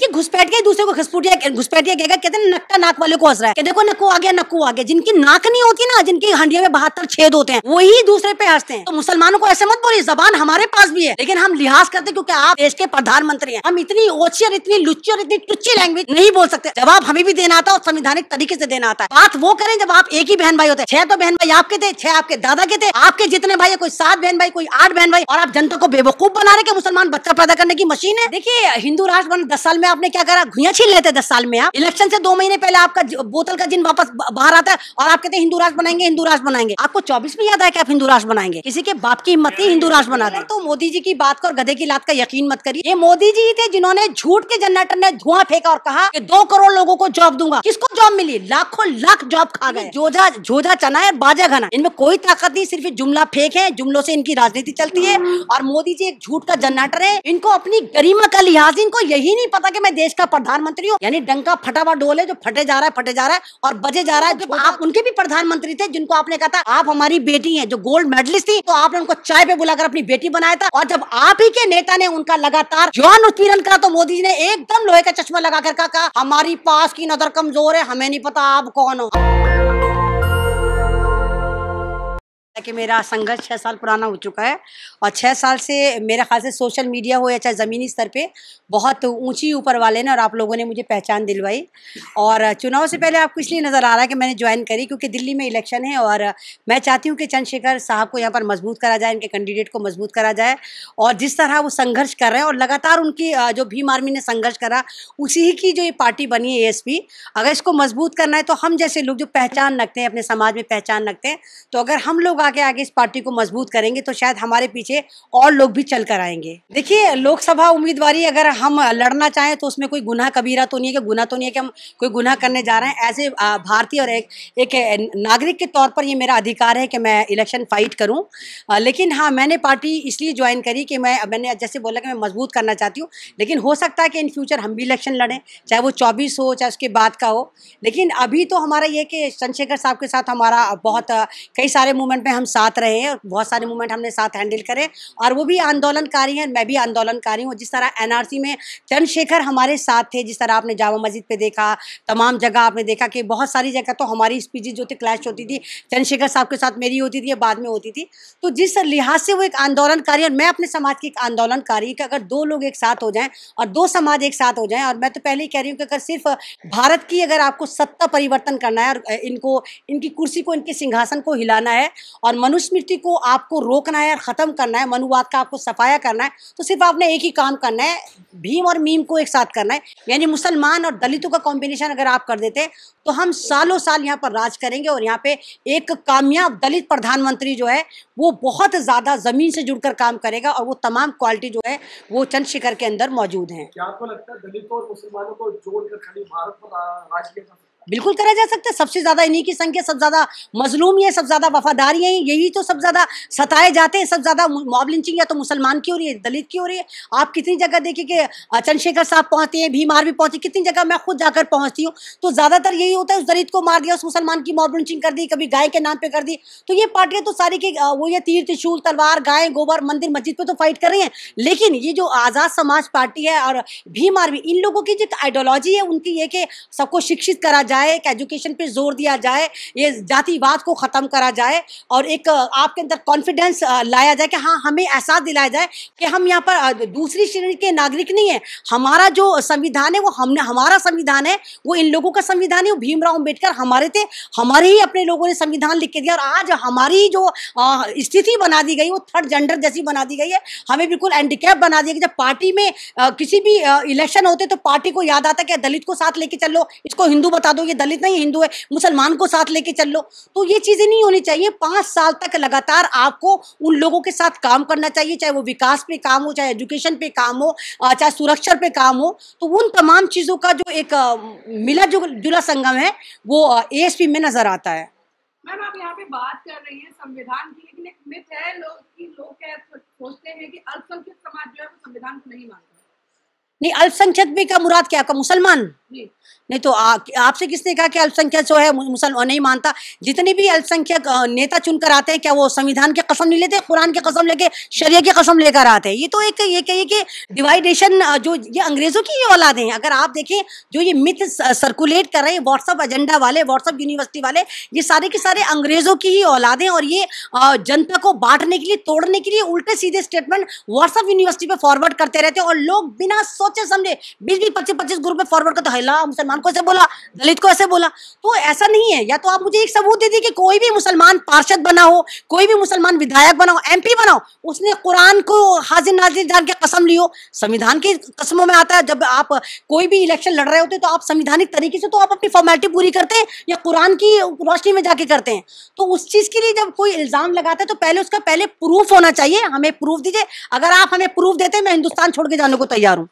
I घुसपैठ गया दूसरे को घुसपुटिया घुसपैठिया कहेगा कहते हैं नक्का नाक वाले को हंस रहा है देखो नक्को आ गया नक्को आ गया जिनकी नाक नहीं होती ना जिनकी हंडिया में बहत्तर छेद होते हैं वही दूसरे पे हंसते हैं तो मुसलमानों को ऐसे मत बोलिए जबान हमारे पास भी है लेकिन हम लिहाज करते क्योंकि आप देश के प्रधानमंत्री हैं हम इतनी ओछी और इतनी लुच्ची और इतनी टुच्ची लैंग्वेज नहीं बोल सकते जवाब हमें भी देना आता है और संविधानिक तरीके से देना आता है बात वो करें जब आप एक ही बहन भाई होते छह तो बहन भाई आपके थे छह आपके दादा के थे आपके जितने भाई है कोई सात बहन भाई कोई आठ बहन भाई और आप जनता को बेवकूफ बना रहे मुसलमान बच्चा पैदा करने की मशीन है देखिए हिंदू राष्ट्र दस साल में आपने आपने क्या करा घुया छीन लेते दस साल में आप हाँ? इलेक्शन से दो महीने पहले आपका बोतल का जिन वापस बाहर आता है और आप कहते हैं हिंदू राष्ट्र बनाएंगे हिंदू राष्ट्र बनाएंगे आपको चौबीस में याद है कि आप हिंदू राष्ट्र बनाएंगे किसी के बाप की हिम्मत ही हिंदू राष्ट्र बना दे तो मोदी जी की बात को और गधे की लात का यकीन मत करिए ये मोदी जी थे जिन्होंने झूठ के जनरेटर ने धुआं फेंका और कहा कि दो करोड़ लोगों को जॉब दूंगा किसको जॉब मिली लाखों लाख जॉब खा गए जोजा जोजा चना है बाजा घना इनमें कोई ताकत नहीं सिर्फ जुमला फेंक है जुमलों से इनकी राजनीति चलती है और मोदी जी एक झूठ का जनरेटर है इनको अपनी गरिमा का लिहाज इनको यही नहीं पता की मैं देश का प्रधानमंत्री हूँ यानी डंका फटा हुआ डोल है जो फटे जा रहा है फटे जा रहा है और बजे जा रहा है जो तो आप उनके भी प्रधानमंत्री थे जिनको आपने कहा था आप हमारी बेटी है जो गोल्ड मेडलिस्ट थी तो आपने उनको चाय पे बुलाकर अपनी बेटी बनाया था और जब आप ही के नेता ने उनका लगातार यौन उत्पीड़न करा तो मोदी जी ने एकदम लोहे का चश्मा लगा कर कहा हमारी पास की नजर कमजोर है हमें नहीं पता आप कौन हो कि मेरा संघर्ष छः साल पुराना हो चुका है और छः साल से मेरे ख्याल से सोशल मीडिया हो या चाहे ज़मीनी स्तर पे बहुत ऊंची ऊपर वाले ने और आप लोगों ने मुझे पहचान दिलवाई और चुनाव से पहले आपको इसलिए नज़र आ रहा है कि मैंने ज्वाइन करी क्योंकि दिल्ली में इलेक्शन है और मैं चाहती हूँ कि चंद्रशेखर साहब को यहाँ पर मजबूत करा जाए इनके कैंडिडेट को मजबूत करा जाए और जिस तरह वो संघर्ष कर रहे हैं और लगातार उनकी जो भीम आर्मी ने संघर्ष करा उसी ही की जो ये पार्टी बनी है ए अगर इसको मजबूत करना है तो हम जैसे लोग जो पहचान रखते हैं अपने समाज में पहचान रखते हैं तो अगर हम लोग आगे आगे इस पार्टी को मजबूत करेंगे तो शायद हमारे पीछे और लोग भी चल कर आएंगे देखिए लोकसभा उम्मीदवारी अगर हम लड़ना चाहें तो उसमें कोई गुनाह कबीरा तो नहीं है कि तो नहीं है कि हम कोई गुनाह करने जा रहे हैं ऐसे भारतीय और एक एक नागरिक के तौर पर ये मेरा अधिकार है कि मैं इलेक्शन फाइट करूँ लेकिन हाँ मैंने पार्टी इसलिए ज्वाइन करी कि मैं मैंने जैसे बोला कि मैं मजबूत करना चाहती हूँ लेकिन हो सकता है कि इन फ्यूचर हम भी इलेक्शन लड़ें चाहे वो चौबीस हो चाहे उसके बाद का हो लेकिन अभी तो हमारा ये कि चंद्रशेखर साहब के साथ हमारा बहुत कई सारे मूवमेंट पे हम साथ रहे हैं बहुत सारे मूवमेंट हमने साथ हैंडल करे और वो भी आंदोलनकारी हैं मैं भी आंदोलनकारी हूँ जिस तरह एनआरसी में चंद्रशेखर हमारे साथ थे जिस तरह आपने जामा मस्जिद पे देखा तमाम जगह आपने देखा कि बहुत सारी जगह तो हमारी स्पीचेज जो थी क्लैश होती थी चंद्रशेखर साहब के साथ मेरी होती थी बाद में होती थी तो जिस लिहाज से वो एक आंदोलनकारी और मैं अपने समाज की एक आंदोलनकारी कि अगर दो लोग एक साथ हो जाएं और दो समाज एक साथ हो जाएं और मैं तो पहले ही कह रही हूँ कि अगर सिर्फ भारत की अगर आपको सत्ता परिवर्तन करना है और इनको इनकी कुर्सी को इनके सिंहासन को हिलाना है और मनुस्मृति को आपको रोकना है और ख़त्म करना है मनुवाद का आपको सफाया करना है तो सिर्फ आपने एक ही काम करना है भीम और मीम को एक साथ करना है यानी मुसलमान और दलितों का कॉम्बिनेशन अगर आप कर देते तो हम सालों साल यहाँ पर राज करेंगे और यहाँ पे एक कामयाब दलित प्रधानमंत्री जो है वो बहुत ज़्यादा ज़मीन से जुड़कर काम करेगा और वो तमाम क्वालिटी जो है वो चंद्रशेखर के अंदर मौजूद हैं क्या आपको लगता है दलितों और मुसलमानों को जोड़कर खाली भारत पर राज किया बिल्कुल करा जा सकता है सबसे ज़्यादा इन्हीं की संख्या सब ज़्यादा मजलूम है सब ज़्यादा वफादारी है यही तो सब ज़्यादा सताए जाते हैं सब ज़्यादा मॉब लिंचिंग या तो मुसलमान की हो रही है दलित की हो रही है आप कितनी जगह देखिए कि चंद्रशेखर साहब पहुंचते हैं भीमार भी पहुंचे कितनी जगह मैं खुद जाकर पहुंचती हूँ तो ज़्यादातर यही होता है उस दलित को मार दिया उस मुसलमान की मॉब लिंचिंग कर दी कभी गाय के नाम पर कर दी तो ये पार्टियां तो सारी की वो ये तीर त्रिशूल तलवार गाय गोबर मंदिर मस्जिद पर तो फाइट कर रही है लेकिन ये जो आज़ाद समाज पार्टी है और भीमार भी इन लोगों की जो आइडियोलॉजी है उनकी ये कि सबको शिक्षित करा जाए जाए एक एजुकेशन पे जोर दिया जाए ये जातिवाद को ख़त्म करा जाए और एक आपके अंदर कॉन्फिडेंस लाया जाए कि हाँ हमें एहसास दिलाया जाए कि हम यहाँ पर दूसरी श्रेणी के नागरिक नहीं है हमारा जो संविधान है वो हमने हमारा संविधान है वो इन लोगों का संविधान है वो भीमराव अम्बेडकर हमारे थे हमारे ही अपने लोगों ने संविधान लिख के दिया और आज हमारी जो स्थिति बना दी गई वो थर्ड जेंडर जैसी बना दी गई है हमें बिल्कुल हैंडीकैप बना दिया कि जब पार्टी में किसी भी इलेक्शन होते तो पार्टी को याद आता कि दलित को साथ लेके चलो इसको हिंदू बता दो दो ये दलित नहीं हिंदू है मुसलमान को साथ लेके चल लो तो ये चीज़ें नहीं होनी चाहिए पांच साल तक लगातार आपको उन लोगों के साथ काम करना चाहिए चाहे वो विकास पे काम हो चाहे एजुकेशन पे काम हो चाहे सुरक्षा पे काम हो तो उन तमाम चीज़ों का जो एक मिला जुला संगम है वो ए में नज़र आता है मैम आप यहाँ पे बात कर रही हैं संविधान की लेकिन एक मिथ है लोग कि लोग सोचते हैं कि अल्पसंख्यक समाज जो है वो संविधान को नहीं मानता नहीं अल्पसंख्यक भी का मुराद क्या आपका मुसलमान नहीं तो आपसे किसने कहा कि अल्पसंख्यक जो है मुसलमान नहीं मानता जितने भी अल्पसंख्यक नेता चुनकर आते हैं क्या वो संविधान की कसम नहीं लेते कुरान की कसम लेके शरीय की कसम लेकर आते हैं ये तो एक ये कहिए कि डिवाइडेशन जो ये अंग्रेजों की ये औलादे हैं अगर आप देखें जो ये मिथ सर्कुलेट कर रहे हैं व्हाट्सअप एजेंडा वाले व्हाट्सअप यूनिवर्सिटी वाले ये सारे के सारे अंग्रेजों की ही औलादे और ये जनता को बांटने के लिए तोड़ने के लिए उल्टे सीधे स्टेटमेंट व्हाट्सअप यूनिवर्सिटी पर फॉरवर्ड करते रहते हैं और लोग बिना सोच सोचे समझे बीस बीस पच्चीस पच्चीस ग्रुप में फॉरवर्ड करते हैला मुसलमान को ऐसे बोला दलित को ऐसे बोला तो ऐसा नहीं है या तो आप मुझे एक सबूत दे दी कि कोई भी मुसलमान पार्षद बना हो कोई भी मुसलमान विधायक बना हो एम बना हो उसने कुरान को हाजिर नाजिर जान के कसम लियो संविधान की कसमों में आता है जब आप कोई भी इलेक्शन लड़ रहे होते तो आप संविधानिक तरीके से तो आप अपनी फॉर्मेलिटी पूरी करते हैं या कुरान की रोशनी में जाके करते हैं तो उस चीज़ के लिए जब कोई इल्ज़ाम लगाता है तो पहले उसका पहले प्रूफ होना चाहिए हमें प्रूफ दीजिए अगर आप हमें प्रूफ देते हैं मैं हिंदुस्तान छोड़ के जाने को तैयार हूं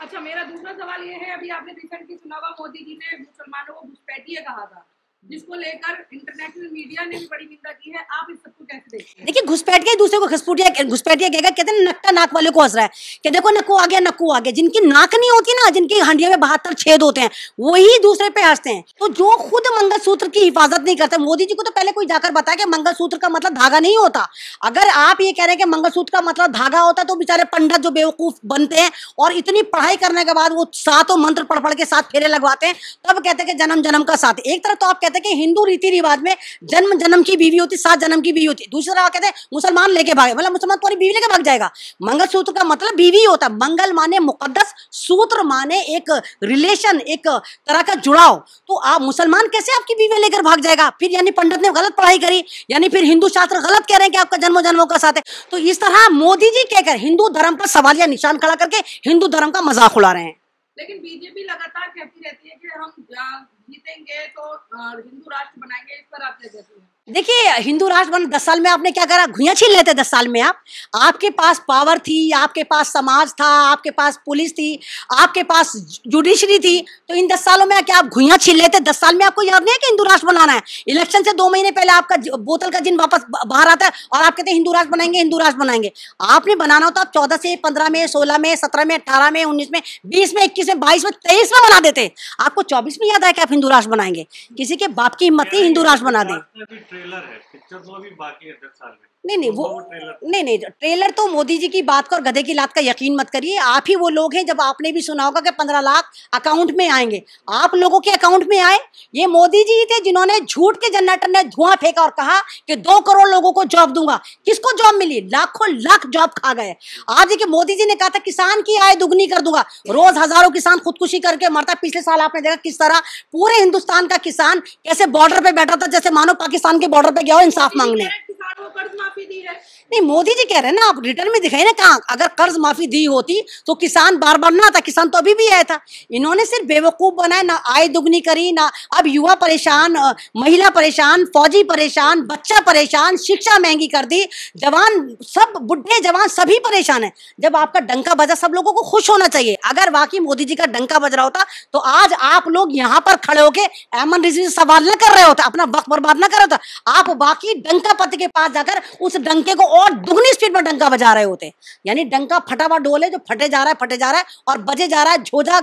अच्छा मेरा दूसरा सवाल ये है अभी आपने रिसेंटली सुना हुआ मोदी जी ने मुसलमानों को घुसपैठिए कहा था जिसको लेकर इंटरनेशनल मीडिया ने भी बड़ी निंदा की है आप इस सबको कैसे देखते हैं देखिए घुसपैठ के दूसरे को घुसपुटिया घुसपैठिया कहेगा कहते हैं नक्का नाक वाले को हंस रहा है कि देखो नक्कू आ गया नक्कू आ गया जिनकी नाक नहीं होती ना जिनकी हंडिया में बहत्तर छेद होते हैं वही दूसरे पे हंसते हैं तो जो खुद सूत्र की हिफाजत नहीं करते मोदी जी को तो पहले कोई जाकर बताया कि सूत्र का मतलब धागा नहीं होता अगर आप ये कह रहे हैं कि मंगलसूत्र का मतलब धागा होता तो बेचारे पंडित जो बेवकूफ बनते हैं और इतनी पढ़ाई करने के बाद वो सातों मंत्र पढ़ पढ़ के साथ फेरे लगवाते हैं तब कहते हैं कि जन्म जन्म का साथ एक तरफ तो आप कहते कहते कि हिंदू रीति रिवाज में जन्म जन्म की बीवी होती सात जन्म की बीवी होती दूसरा कहते हैं मुसलमान लेके भागे मतलब मुसलमान तुम्हारी बीवी लेके भाग जाएगा मंगल सूत्र का मतलब बीवी होता है मंगल माने मुकदस सूत्र माने एक रिलेशन एक तरह का जुड़ाव तो आप मुसलमान कैसे आपकी बीवी लेकर भाग जाएगा फिर यानी पंडित ने गलत पढ़ाई करी यानी फिर हिंदू शास्त्र गलत कह रहे हैं कि आपका जन्म जन्मों का साथ है तो इस तरह मोदी जी कहकर हिंदू धर्म पर सवाल या निशान खड़ा करके हिंदू धर्म का मजाक उड़ा रहे हैं लेकिन बीजेपी लगातार कहती रहती है कि हम जीतेंगे तो हिंदू राष्ट्र बनाएंगे इस पर आप देखिए हिंदू राष्ट्र बन दस साल में आपने क्या करा घुया छीन लेते दस साल में आप आपके पास पावर थी आपके पास समाज था आपके पास पुलिस थी आपके पास जुडिशरी थी तो इन दस सालों में क्या आप घुया छीन लेते दस साल में आपको याद नहीं है कि हिंदू राष्ट्र बनाना है इलेक्शन से दो महीने पहले आपका बोतल का जिन वापस बाहर आता है और आप कहते हैं हिंदू राष्ट्र बनाएंगे हिंदू राष्ट्र बनाएंगे आपने बनाना हो तो आप चौदह से पंद्रह में सोलह में सत्रह में अठारह में उन्नीस में बीस में इक्कीस में बाईस में तेईस में बना देते आपको चौबीस में याद आया कि आप हिंदू राष्ट्र बनाएंगे किसी के बाप की हिम्मत नहीं हिंदू राष्ट्र बना दें तो नहीं नहीं वो नहीं नहीं ट्रेलर तो मोदी जी की बात को और गधे की लात का यकीन मत करिए आप ही वो लोग हैं जब आपने भी सुना होगा कि पंद्रह लाख अकाउंट में आएंगे आप लोगों के अकाउंट में आए ये मोदी जी थे जिन्होंने झूठ के जनरेटर ने धुआं फेंका और कहा कि दो करोड़ लोगों को जॉब दूंगा किसको जॉब मिली लाखों लाख जॉब खा गए आज देखिए मोदी जी ने कहा था किसान की आय दुगनी कर दूंगा रोज हजारों किसान खुदकुशी करके मरता पिछले साल आपने देखा किस तरह पूरे पूरे हिंदुस्तान का किसान कैसे बॉर्डर पे बैठा था जैसे मानो पाकिस्तान के बॉर्डर पे गया हो इंसाफ तो मांगने नहीं मोदी जी कह रहे हैं ना आप रिटर्न में दिखाई ना कहा अगर कर्ज माफी दी होती तो किसान बार बार ना था किसान तो अभी भी आया था इन्होंने सिर्फ बेवकूफ बनाए ना आय दुगनी करी ना अब युवा परेशान महिला परेशान फौजी परेशान बच्चा परेशान शिक्षा महंगी कर दी जवान सब बुढ़े जवान सभी परेशान है जब आपका डंका बजा सब लोगों को खुश होना चाहिए अगर वाकई मोदी जी का डंका बज रहा होता तो आज आप लोग यहाँ पर खड़े होके एमन रिजवी सवाल न कर रहे होते अपना वक्त बर्बाद ना कर रहे होता आप बाकी डंका पति के पास जाकर उस डंके को और दुगनी स्पीड में डंका बजा रहे होते यानी डंका फटाफट डोल है जो फटे जा रहा है फटे जा रहा है और बजे जा रहा है झोझा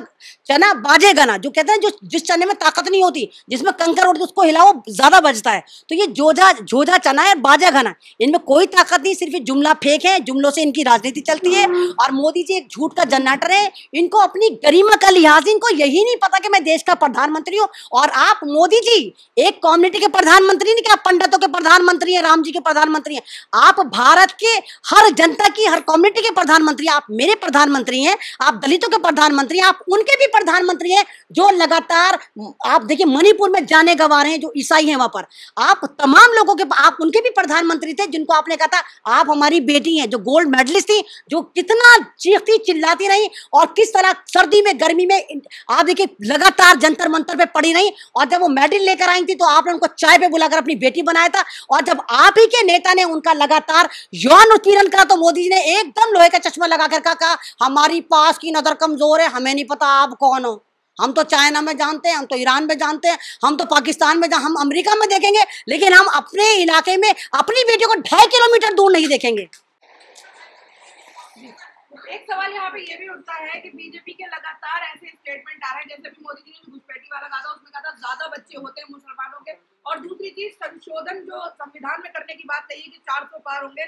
चना बाजे गना जो कहते हैं जो जिस चने में ताकत नहीं होती जिसमें कंकर उठते उसको हिलाओ ज्यादा बजता है तो ये जोझा झोझा चना है बाजा घना इनमें कोई ताकत नहीं सिर्फ जुमला फेंक है जुमलों से इनकी राजनीति चलती है और मोदी जी एक झूठ का जनरेटर है इनको अपनी गरिमा का लिहाज इनको यही नहीं पता कि मैं देश का प्रधानमंत्री हूँ और आप मोदी जी एक कम्युनिटी के प्रधानमंत्री नहीं क्या पंडितों के प्रधानमंत्री है राम जी के प्रधानमंत्री हैं आप भारत के हर जनता की हर कम्युनिटी के प्रधानमंत्री आप मेरे प्रधानमंत्री हैं आप दलितों के प्रधानमंत्री हैं आप उनके भी प्रधानमंत्री हैं जो लगातार आप देखिए मणिपुर में जाने गवा रहे हैं जो ईसाई हैं वहां पर आप तमाम लोगों के आप उनके भी प्रधानमंत्री थे जिनको आपने कहा था आप हमारी बेटी हैं जो गोल्ड मेडलिस्ट थी जो कितना चीखती चिल्लाती रही और किस तरह सर्दी में गर्मी में आप देखिए लगातार जंतर मंतर पे पड़ी रही और जब वो मेडल लेकर आई थी तो आपने उनको चाय पे बुलाकर अपनी बेटी बनाया था और जब आप ही के नेता ने उनका लगातार यौन उत्पीड़न करा तो मोदी जी ने एकदम लोहे का चश्मा लगाकर कहा, कहा हमारी पास की नज़र कमज़ोर है हमें नहीं पता आप कौन हो हम तो चाइना में जानते हैं हम तो ईरान में जानते हैं हम तो पाकिस्तान में हम अमेरिका में देखेंगे लेकिन हम अपने इलाके में अपनी बेटियों को ढाई किलोमीटर दूर नहीं देखेंगे एक सवाल यहाँ पे ये भी उठता है कि बीजेपी के लगातार ऐसे स्टेटमेंट आ रहे हैं जैसे भी मोदी जी ने घुसपैठी वाला कहा था उसमें कहा था ज्यादा बच्चे होते हैं संशोधन जो संविधान में करने की बात कही कि 400 पार होंगे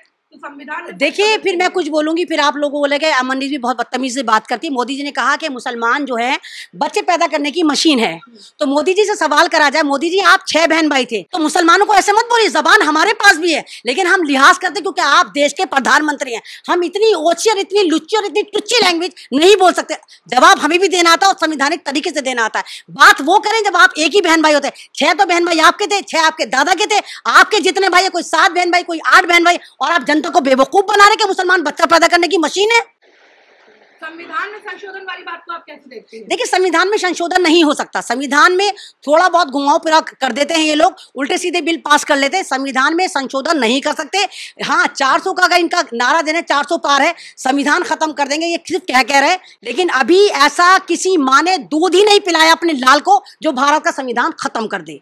संविधान देखिए फिर मैं कुछ बोलूंगी फिर आप लोगों को लगे अमनदीप जी बहुत बदतमीज से बात करती है मोदी जी ने कहा कि मुसलमान जो है बच्चे पैदा करने की मशीन है तो मोदी जी से सवाल करा जाए मोदी जी आप छह बहन भाई थे तो मुसलमानों को ऐसे मत बोलिए जबान हमारे पास भी है लेकिन हम लिहाज करते क्योंकि आप देश के प्रधानमंत्री हैं हम इतनी ओछी और इतनी लुच्ची और इतनी टुच्ची लैंग्वेज नहीं बोल सकते जवाब हमें भी देना आता है और संविधानिक तरीके से देना आता है बात वो करें जब आप एक ही बहन भाई होते छह तो बहन भाई आपके थे छह आपके दादा के थे आपके जितने भाई कोई सात बहन भाई कोई आठ बहन भाई और आप जनता को को बेवकूफ बना रहे कि मुसलमान बच्चा पैदा करने की मशीन है संविधान में संशोधन वाली बात को आप कैसे देखते हैं देखिए संविधान में संशोधन नहीं हो सकता संविधान में थोड़ा बहुत घुमाव फिरा कर देते हैं ये लोग उल्टे सीधे बिल पास कर लेते हैं संविधान में संशोधन नहीं कर सकते हाँ 400 का अगर इनका नारा देने 400 पार है संविधान खत्म कर देंगे ये सिर्फ क्या कह रहे हैं लेकिन अभी ऐसा किसी माँ ने दूध ही नहीं पिलाया अपने लाल को जो भारत का संविधान खत्म कर दे